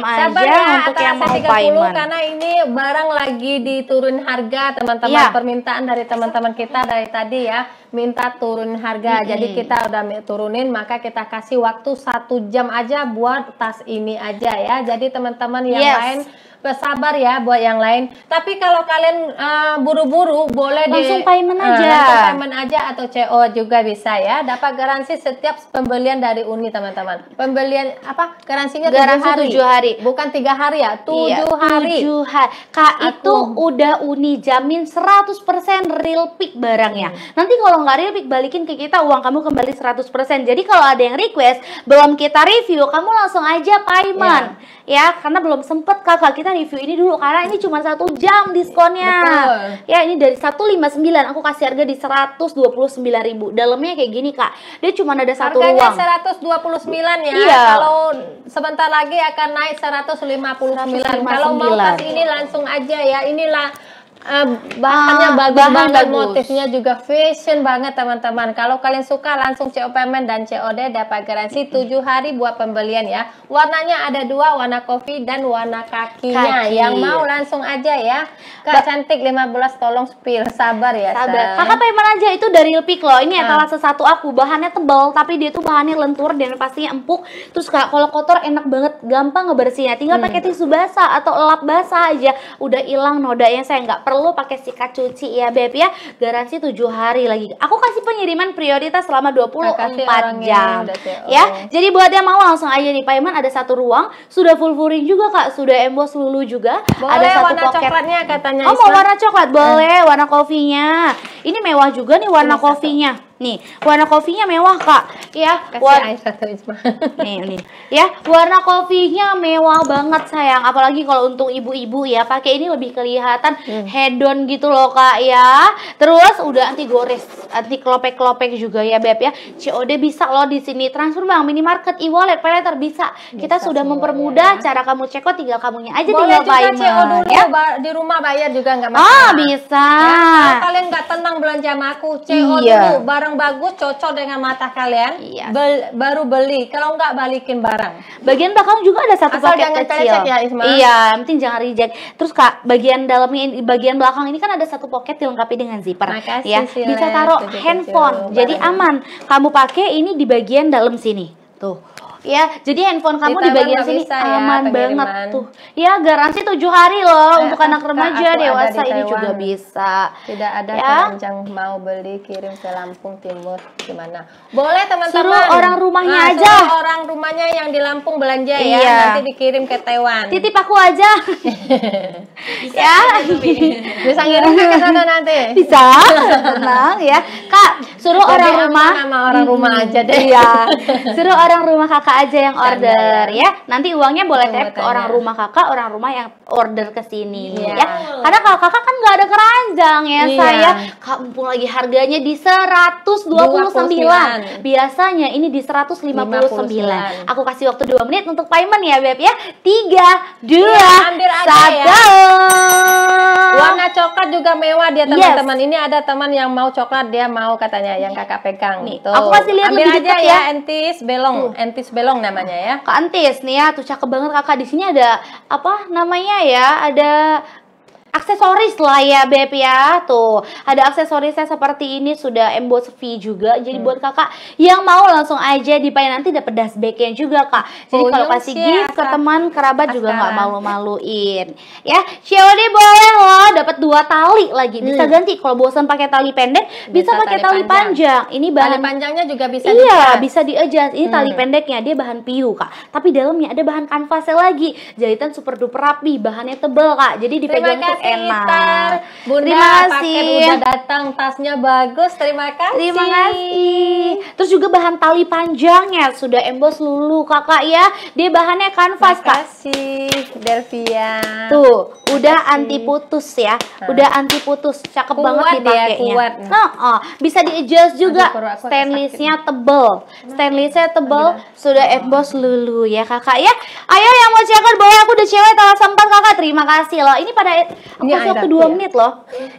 Welcome aja Sabar ya, untuk yang mau payment. Karena ini barang lagi diturun harga teman-teman. Ya. Permintaan dari teman-teman kita dari tadi ya minta turun harga. -hmm. Jadi kita udah turunin maka kita kasih waktu satu jam aja buat tas ini aja ya. Jadi teman-teman yang yes. lain sabar ya buat yang lain. Tapi kalau kalian eh, buru-buru uh, boleh langsung di, payment ah, aja. Uh, langsung payment aja atau CO juga bisa ya. Dapat garansi setiap pembelian dari Uni teman-teman. Pembelian apa? Garansinya garansi hari. hari. Bukan tiga hari ya, tujuh iya, hari. 7 hari. Kak Aku. itu udah Uni jamin 100% real pick barangnya. Hmm. Nanti kalau nggak real pick balikin ke kita uang kamu kembali 100%. Jadi kalau ada yang request belum kita review, kamu langsung aja payment. Yeah. Ya, karena belum sempet kakak kita kita review ini dulu karena ini cuma satu jam diskonnya. Betul. Ya ini dari 159 aku kasih harga di 129 ribu. Dalamnya kayak gini kak, dia cuma ada satu Harganya ruang. Harganya 129 ya. Iya. Kalau sebentar lagi akan naik 159. 159. Kalau mau pas ini langsung aja ya. Inilah uh, bahannya ah, bagus bahan banget, bagus. motifnya juga fashion banget teman-teman. Kalau kalian suka langsung CO payment dan COD dapat garansi 7 hari buat pembelian ya. Warnanya ada dua, warna kopi dan warna kakinya. Kaki. Yang mau langsung aja ya. Kak ba cantik 15 tolong spill, sabar ya. Sabar. Kakak payment aja itu dari Ilpik loh. Ini etalase ah. satu aku, bahannya tebal tapi dia tuh bahannya lentur dan pastinya empuk. Terus Kak, kalau kotor enak banget, gampang ngebersihnya Tinggal hmm. pakai tisu basah atau lap basah aja udah hilang noda nodanya saya nggak perlu lo pakai sikat cuci ya Beb ya. Garansi 7 hari lagi. Aku kasih pengiriman prioritas selama 24 jam. Oh. Ya. Jadi buat yang mau langsung aja nih payment ada satu ruang sudah full furing juga Kak, sudah emboss lulu juga. Boleh, ada satu warna pocket. coklatnya katanya. Oh, mau warna coklat boleh, hmm. warna kofinya Ini mewah juga nih warna kofinya Nih, warna kopinya mewah, Kak. Ya, warna satu nih, nih. Ya, warna kopinya mewah banget, sayang. Apalagi kalau untuk ibu-ibu ya, pakai ini lebih kelihatan hmm. hedon gitu loh, Kak, ya. Terus udah anti gores, anti kelopek-kelopek juga ya, Beb ya. COD bisa loh di sini. Transfer bank, minimarket, e-wallet, paylater bisa. bisa. Kita sudah mempermudah ya. cara kamu cekot tinggal kamunya aja Boleh tinggal bayar. ya? di rumah bayar juga nggak ah, masalah. Oh, bisa. Ya, kalau kalian nggak tenang belanja sama aku, CO iya. dulu barang bagus cocok dengan mata kalian, iya. bel, baru beli. Kalau nggak balikin barang. Bagian belakang juga ada satu Asal paket jangan kecil. ya, Iya, penting jangan reject. Terus Kak, bagian dalamnya bagian belakang ini kan ada satu pocket dilengkapi dengan zipper. Makasih, ya, silen, bisa taruh handphone. jadi aman. Kamu pakai ini di bagian dalam sini. Tuh ya jadi handphone kamu di bagian sini bisa, ya, aman ya, banget tuh ya garansi tujuh hari loh ya, untuk anak remaja dewasa ini juga bisa tidak ada ya? yang mau beli kirim ke Lampung Timur gimana boleh teman-teman suruh orang rumahnya nah, aja orang rumahnya yang di Lampung belanja ya, iya. ya nanti dikirim ke Taiwan titip aku aja bisa, ya bisa ngirim ke sana nanti bisa tenang ya kak suruh Jadi orang rumah sama orang rumah aja deh ya suruh orang rumah kakak kakak aja yang order ya. Nanti uangnya boleh tap ke orang rumah kakak, orang rumah yang order ke sini iya. ya. Karena kalau kakak kan nggak ada keranjang ya iya. saya. Kak lagi harganya di 129. Biasanya ini di 159. Aku kasih waktu 2 menit untuk payment ya Beb ya. 3 2 1 Warna coklat juga mewah dia teman-teman. Ini ada teman yang mau coklat dia mau katanya yang kakak pegang. Nih, aku kasih lihat lebih aja ya, ya, entis belong, entis belong Belong namanya ya. Kak Antis nih ya, tuh cakep banget kakak. Di sini ada apa namanya ya? Ada aksesoris lah ya Beb ya. Tuh, ada aksesorisnya seperti ini sudah emboss V juga. Jadi hmm. buat Kakak yang mau langsung aja dipakai nanti dapat dust bagnya juga, Kak. Jadi oh, kalau iya, kasih ya, gift ke teman, kerabat juga nggak malu-maluin. Ya, COD boleh loh dapat dua tali lagi. Bisa hmm. ganti kalau bosan pakai tali pendek, bisa, bisa pakai tali, tali panjang. panjang. Ini bahan tali panjangnya juga bisa Iya, di bisa di Ini hmm. tali pendeknya dia bahan piu, Kak. Tapi dalamnya ada bahan kanvasnya lagi. Jahitan super duper rapi, bahannya tebel, Kak. Jadi dipegang enak. Bunda, terima kasih. udah datang, tasnya bagus. Terima kasih. Terima kasih. Terus juga bahan tali panjangnya sudah embos lulu kakak ya. Dia bahannya kanvas kak. kasih Delvia. Tuh, udah anti putus ya. Udah anti putus. Cakep kuat banget dipakainya. Kuat. Nah, oh, bisa di adjust juga. Stainlessnya tebel. Stainlessnya tebel. Sudah embos lulu ya kakak ya. Ayo yang mau cekar bahwa aku udah cewek tanggal sempat kakak. Terima kasih loh. Ini pada Aku kasih waktu dua ya? menit loh.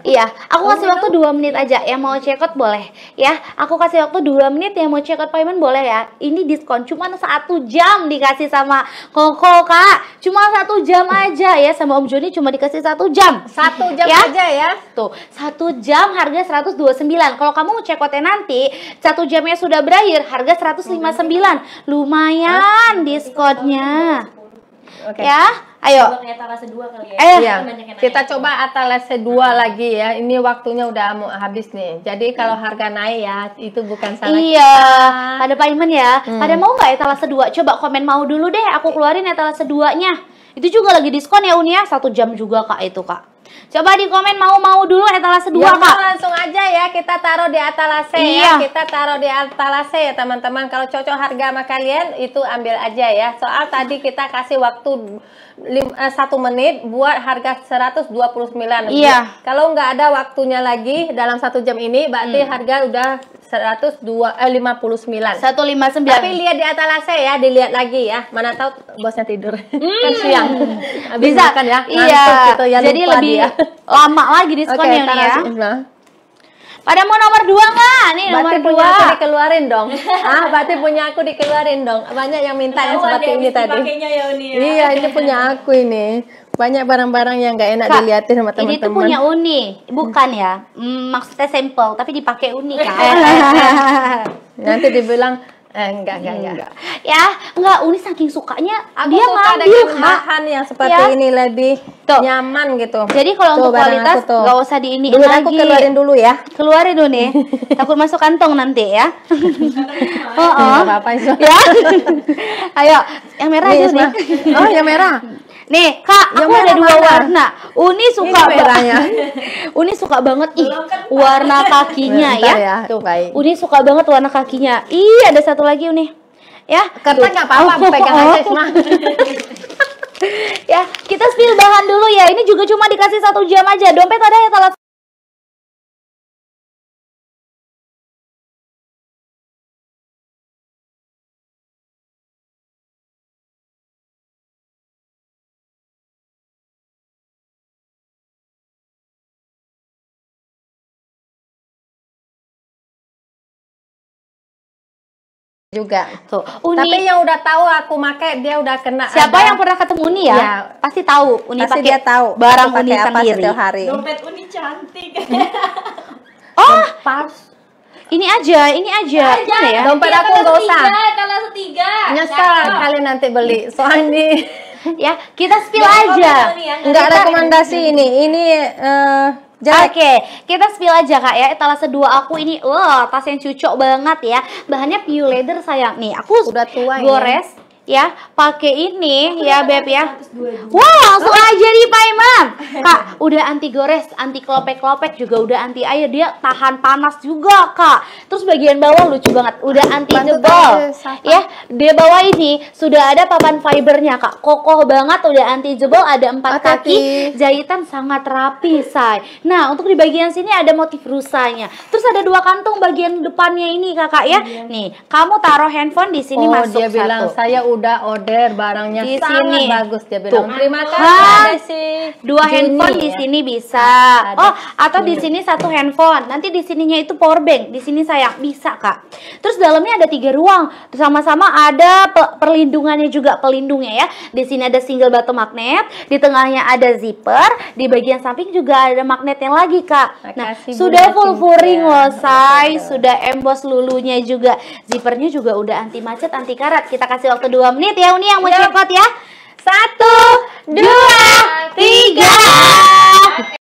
Iya, aku iya, kasih waktu dua menit aja. Yang mau check out boleh ya. Aku kasih waktu dua menit yang mau check out payment boleh ya. Ini diskon cuma satu jam dikasih sama Koko kak. Cuma satu jam eh. aja ya sama Om Joni cuma dikasih satu jam. Satu jam ya? aja ya. Tuh satu jam harga 129. Kalau kamu mau check outnya nanti satu jamnya sudah berakhir harga 159. Lumayan diskonnya. Oke. Okay. Ya. Ayo. Coba atalase kali ya. Eh, iya. kita coba atalase 2 hmm. lagi ya. Ini waktunya udah mau habis nih. Jadi iya. kalau harga naik ya, itu bukan salah Iya. Kita. Pada payment ya. Hmm. Pada mau nggak etalase 2? Coba komen mau dulu deh. Aku keluarin etalase 2-nya. Itu juga lagi diskon ya Unia. Satu jam juga Kak itu Kak. Coba di komen mau-mau dulu etalase dua ya, Pak. langsung aja ya kita taruh di etalase ya. iya. ya. Kita taruh di etalase ya, teman-teman. Kalau cocok harga sama kalian itu ambil aja ya. Soal tadi kita kasih waktu eh, satu menit buat harga 129. Iya. Kalau nggak ada waktunya lagi dalam satu jam ini, berarti hmm. harga udah 102 eh 59. 159. Tapi lihat di atalase ya, dilihat lagi ya. Mana tahu bosnya tidur. Hmm. kan siang. Bisa kan ya. Iya. Gitu, ya, Jadi lebih dia. lama lagi diskonnya okay, ya. ya. Ada mau nomor dua nggak? Nih nomor Berarti dua. punya aku dikeluarin dong. ah, batik punya aku dikeluarin dong. Banyak yang minta yang seperti ini tadi. Ya, ya, Iya, ini punya aku ini. Banyak barang-barang yang nggak enak Kak, dilihatin sama teman-teman. Ini tuh punya Uni, bukan ya? Mm, maksudnya sampel, tapi dipakai Uni kan. Nanti dibilang enggak, eh, enggak, enggak, Ya, enggak, Uni saking sukanya Aku dia suka ngambil, dengan bahan yang seperti ya. ini, lebih. Tuh. Gitu. Nyaman gitu. Jadi kalau untuk kualitas nggak usah di ini lagi. aku keluarin dulu ya. Keluarin dulu nih. Takut masuk kantong nanti ya. oh, oh. apa-apa Ya. Ayo, yang merah nih, aja nih. Oh, yang merah. Nih, Kak, yang aku ada dua mana? warna. Uni suka warnanya. merahnya. Uni suka banget ih kan, warna kakinya nah, ya. Bentar ya. ya. Tuh, baik. Uni suka banget warna kakinya. Ih, ada satu lagi Uni. Ya, kertas nggak apa-apa, pegang aja ya, kita spill bahan dulu ya. Ini juga cuma dikasih satu jam aja. Dompet ada ya, telat. juga tuh Uni. tapi yang udah tahu aku make dia udah kena siapa ada... yang pernah ketemu Uni ya, ya pasti tahu Uni pasti pakai dia tahu barang Uni sendiri hari. dompet Uni cantik oh pas ini aja ini aja, aja. ya? dompet iya, aku nggak usah kalau setiga nyesel ya, kalian nanti beli soalnya ya kita spill aja ya. nggak rekomendasi ini ini uh, Ah. Oke, okay, kita spill aja kak ya etalase dua aku ini, loh tas yang cucok banget ya. Bahannya pure leather sayang nih. Aku udah tua iya. gores, ya ya pakai ini ya beb ya wow langsung aja nih Pak Imam kak udah anti gores anti klopek klopek juga udah anti air dia tahan panas juga kak terus bagian bawah lucu banget udah anti jebol ya Dia bawah ini sudah ada papan fibernya kak kokoh banget udah anti jebol ada empat kaki jahitan sangat rapi say nah untuk di bagian sini ada motif rusanya terus ada dua kantung bagian depannya ini kakak ya iya. nih kamu taruh handphone di sini oh, masuk dia bilang saya udah udah order barangnya di sangat sini. bagus dia bilang. Tuh. Terima kasih Dua Gini, handphone ya? di sini bisa. Ada. Oh, atau di sini satu handphone. Nanti di sininya itu power bank. Di sini saya bisa, Kak. Terus dalamnya ada tiga ruang. Terus sama-sama ada perlindungannya juga pelindungnya ya. Di sini ada single bottom magnet, di tengahnya ada zipper, di bagian samping juga ada magnetnya lagi, Kak. Makasih, nah, sudah full furing loh, say. Sudah emboss lulunya juga. Zippernya juga udah anti macet, anti karat. Kita kasih waktu dua dua menit ya Uni yang mau iya. cepat ya. Satu, dua, tiga.